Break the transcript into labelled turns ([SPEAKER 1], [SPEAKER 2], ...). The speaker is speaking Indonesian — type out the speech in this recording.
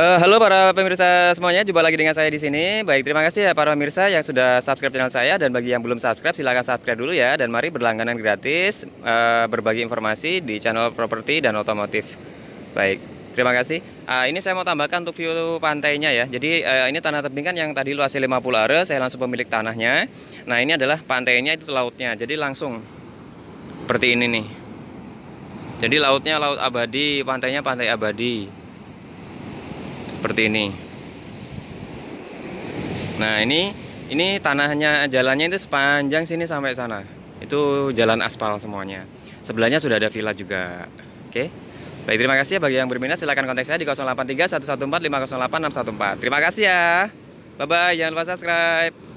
[SPEAKER 1] Uh, halo para pemirsa semuanya, jumpa lagi dengan saya di sini. Baik, terima kasih ya para pemirsa yang sudah subscribe channel saya dan bagi yang belum subscribe silahkan subscribe dulu ya dan mari berlangganan gratis uh, berbagi informasi di channel properti dan otomotif. Baik, terima kasih. Uh, ini saya mau tambahkan untuk view pantainya ya. Jadi uh, ini tanah tebing kan yang tadi luasnya 50 are, saya langsung pemilik tanahnya. Nah, ini adalah pantainya itu lautnya. Jadi langsung seperti ini nih. Jadi lautnya laut abadi, pantainya pantai abadi seperti ini nah ini ini tanahnya jalannya itu sepanjang sini sampai sana itu jalan aspal semuanya sebelahnya sudah ada villa juga oke okay? baik terima kasih ya bagi yang berminat silahkan kontak saya di 083 114 508 614 terima kasih ya bye bye jangan lupa subscribe